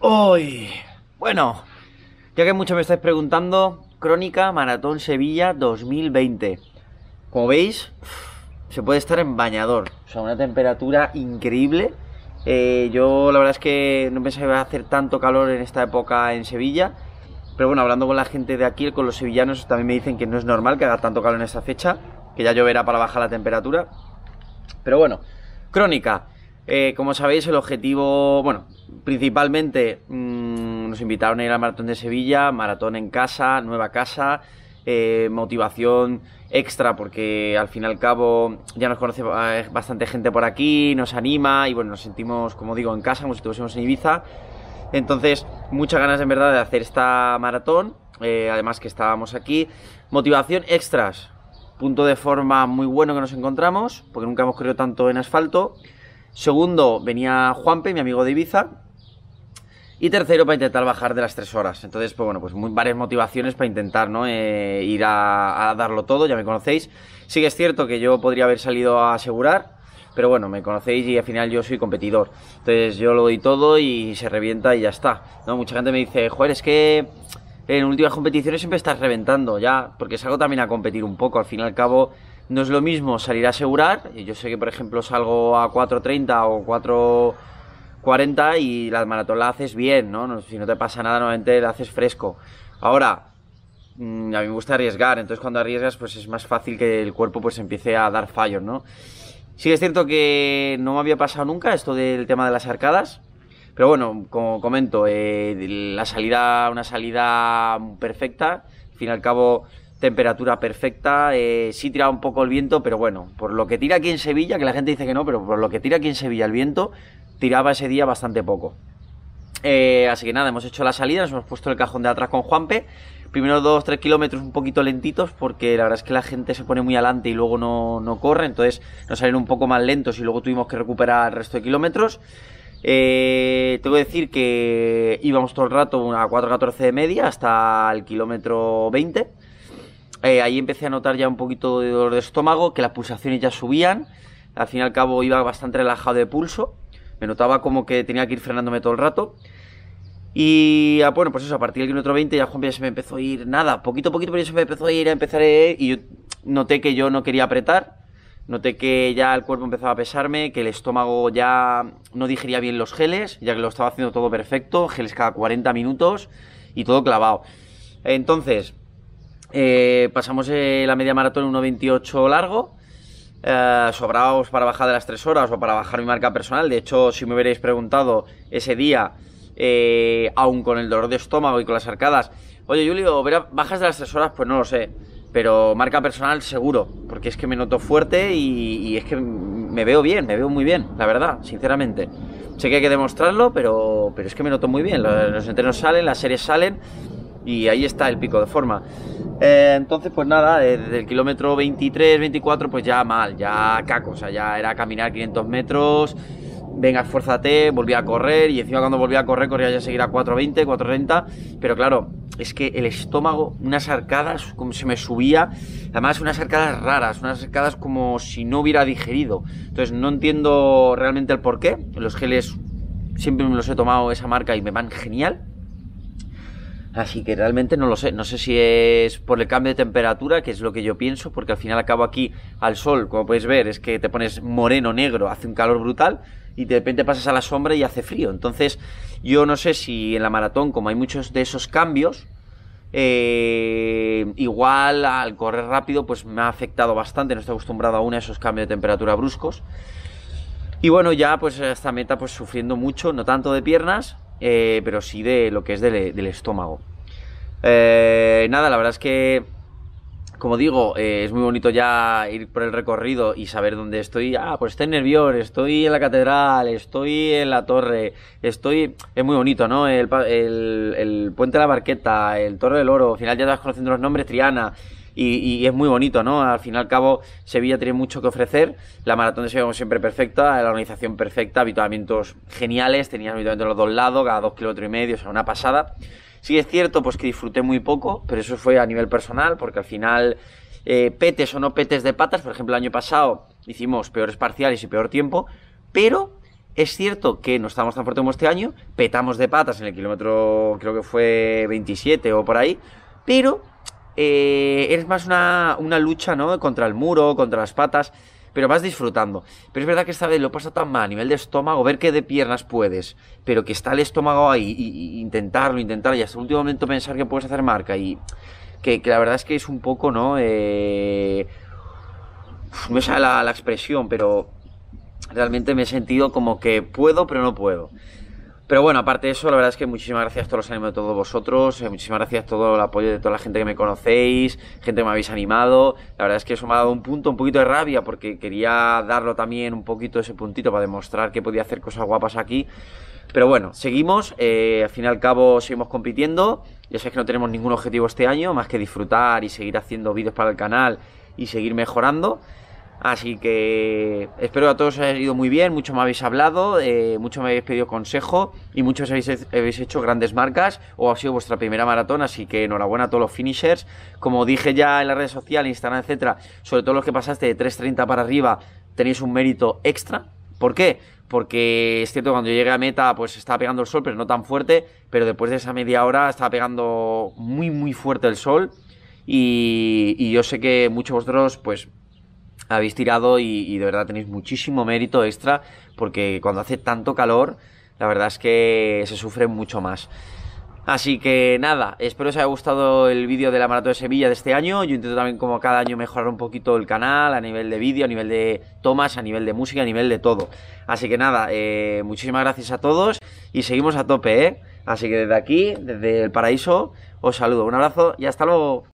hoy Bueno, ya que muchos me estáis preguntando, Crónica Maratón Sevilla 2020. Como veis, se puede estar en bañador. O sea, una temperatura increíble. Eh, yo la verdad es que no pensé que iba a hacer tanto calor en esta época en Sevilla. Pero bueno, hablando con la gente de aquí, con los sevillanos, también me dicen que no es normal que haga tanto calor en esta fecha, que ya lloverá para bajar la temperatura. Pero bueno, Crónica. Eh, como sabéis, el objetivo, bueno, principalmente mm, nos invitaron a ir al maratón de Sevilla, maratón en casa, nueva casa, eh, motivación extra porque al fin y al cabo ya nos conoce eh, bastante gente por aquí, nos anima y bueno, nos sentimos, como digo, en casa, como si estuviésemos en Ibiza. Entonces, muchas ganas en verdad de hacer esta maratón, eh, además que estábamos aquí. Motivación extras, punto de forma muy bueno que nos encontramos, porque nunca hemos corrido tanto en asfalto. Segundo, venía Juanpe, mi amigo de Ibiza, y tercero, para intentar bajar de las tres horas. Entonces, pues bueno, pues muy, varias motivaciones para intentar, ¿no? Eh, ir a, darlo todo, ya me conocéis. Sí que es cierto que yo podría haber salido a asegurar, pero bueno, me conocéis y al final yo soy competidor. Entonces yo lo doy todo y se revienta y ya está. ¿no? Mucha gente me dice, joder, es que en últimas competiciones siempre estás reventando, ya, porque salgo también a competir un poco. Al fin y al cabo, no es lo mismo salir a asegurar. Yo sé que, por ejemplo, salgo a 4.30 o 4 40 y la maratón la haces bien, ¿no? Si no te pasa nada, normalmente la haces fresco. Ahora, mm, a mí me gusta arriesgar, entonces cuando arriesgas pues es más fácil que el cuerpo pues empiece a dar fallos, ¿no? Sí es cierto que no me había pasado nunca esto del tema de las arcadas, pero bueno, como comento, eh, la salida, una salida perfecta, al fin y al cabo temperatura perfecta, si eh, sí tira un poco el viento, pero bueno, por lo que tira aquí en Sevilla, que la gente dice que no, pero por lo que tira aquí en Sevilla el viento, tiraba ese día bastante poco. Eh, así que nada, hemos hecho la salida, nos hemos puesto el cajón de atrás con Juanpe. Primero 2-3 kilómetros un poquito lentitos porque la verdad es que la gente se pone muy adelante y luego no, no corre, entonces nos salieron un poco más lentos y luego tuvimos que recuperar el resto de kilómetros. Eh, tengo que decir que íbamos todo el rato a 4.14 de media hasta el kilómetro 20. Eh, ahí empecé a notar ya un poquito de dolor de estómago, que las pulsaciones ya subían. Al fin y al cabo iba bastante relajado de pulso. Me notaba como que tenía que ir frenándome todo el rato. Y ah, bueno, pues eso, a partir del kilómetro 20 ya Juan se me empezó a ir nada, poquito a poquito, pero ya se me empezó a ir, a empezar y yo noté que yo no quería apretar, noté que ya el cuerpo empezaba a pesarme, que el estómago ya no digería bien los geles, ya que lo estaba haciendo todo perfecto, geles cada 40 minutos y todo clavado. Entonces, eh, pasamos eh, la media maratón 1.28 largo sobrados eh, sobraos para bajar de las 3 horas o para bajar mi marca personal. De hecho, si me hubierais preguntado ese día, eh, aún con el dolor de estómago y con las arcadas, oye Julio, ¿bajas de las 3 horas? Pues no lo sé. Pero marca personal seguro, porque es que me noto fuerte y, es que me veo bien, me veo muy bien, la verdad, sinceramente. Sé que hay que demostrarlo, pero, pero es que me noto muy bien. los entrenos salen, las series salen y ahí está el pico de forma. Eh, entonces, pues nada, eh, desde el kilómetro 23, 24, pues ya mal, ya caco, o sea, ya era caminar 500 metros, venga, esfuérzate, volví a correr y encima cuando volví a correr corría ya a seguir a 4.20, 4.30, pero claro, es que el estómago, unas arcadas, como se me subía, además unas arcadas raras, unas arcadas como si no hubiera digerido. Entonces, no entiendo realmente el porqué, los geles siempre me los he tomado esa marca y me van genial Así que realmente no lo sé, no sé si es por el cambio de temperatura, que es lo que yo pienso, porque al final acabo aquí al sol, como puedes ver, es que te pones moreno, negro, hace un calor brutal y de repente pasas a la sombra y hace frío. Entonces yo no sé si en la maratón, como hay muchos de esos cambios, eh, igual al correr rápido pues me ha afectado bastante, no estoy acostumbrado aún a esos cambios de temperatura bruscos. Y bueno, ya pues esta meta pues sufriendo mucho, no tanto de piernas, eh, pero sí de lo que es del, estómago. Eh, nada, la verdad es que, como digo, eh, es muy bonito ya ir por el recorrido y saber dónde estoy. Ah, pues estoy en estoy en la catedral, estoy en la torre, estoy... Es muy bonito, ¿no? El, puente de la barqueta, el torre del oro, al final ya estás conociendo los nombres, Triana y, es muy bonito, ¿no? Al fin y al cabo, Sevilla tiene mucho que ofrecer. La maratón de Sevilla, como siempre, perfecta, la organización perfecta, habituamientos geniales, tenías habituamientos los dos lados, cada dos kilómetros y medio, o sea, una pasada. Sí es cierto, pues que disfruté muy poco, pero eso fue a nivel personal, porque al final, eh, petes o no petes de patas, por ejemplo, el año pasado hicimos peores parciales y peor tiempo, pero es cierto que no estamos tan fuertes como este año, petamos de patas en el kilómetro, creo que fue 27 o por ahí, pero Eres eh, es más una, lucha, ¿no? Contra el muro, contra las patas, pero vas disfrutando. Pero es verdad que esta vez lo pasa tan mal a nivel de estómago, ver que de piernas puedes, pero que está el estómago ahí, intentarlo, intentar y hasta el último momento pensar que puedes hacer marca, y que, la verdad es que es un poco, ¿no? Eh, no la, la expresión, pero realmente me he sentido como que puedo, pero no puedo. Pero bueno, aparte de eso, la verdad es que muchísimas gracias a todos los ánimos de todos vosotros, eh, muchísimas gracias a todo el apoyo de toda la gente que me conocéis, gente que me habéis animado. La verdad es que eso me ha dado un punto, un poquito de rabia, porque quería darlo también un poquito ese puntito para demostrar que podía hacer cosas guapas aquí. Pero bueno, seguimos, eh, al fin y al cabo seguimos compitiendo. Ya sabéis que no tenemos ningún objetivo este año, más que disfrutar y seguir haciendo vídeos para el canal y seguir mejorando. Así que espero que a todos os haya ido muy bien, mucho me habéis hablado, eh, mucho me habéis pedido consejo y muchos habéis, habéis, hecho grandes marcas o ha sido vuestra primera maratón, así que enhorabuena a todos los finishers. Como dije ya en las redes sociales, Instagram, etcétera, sobre todo los que pasaste de 3.30 para arriba, tenéis un mérito extra. ¿Por qué? Porque es cierto, cuando llegué a meta, pues estaba pegando el sol, pero no tan fuerte, pero después de esa media hora estaba pegando muy, muy fuerte el sol. Y, y yo sé que muchos de vosotros, pues habéis tirado y, de verdad tenéis muchísimo mérito extra porque cuando hace tanto calor, la verdad es que se sufre mucho más. Así que nada, espero os haya gustado el vídeo de la Maratón de Sevilla de este año. Yo intento también como cada año mejorar un poquito el canal a nivel de vídeo, a nivel de tomas, a nivel de música, a nivel de todo. Así que nada, eh, muchísimas gracias a todos y seguimos a tope, ¿eh? Así que desde aquí, desde el paraíso, os saludo. Un abrazo y hasta luego.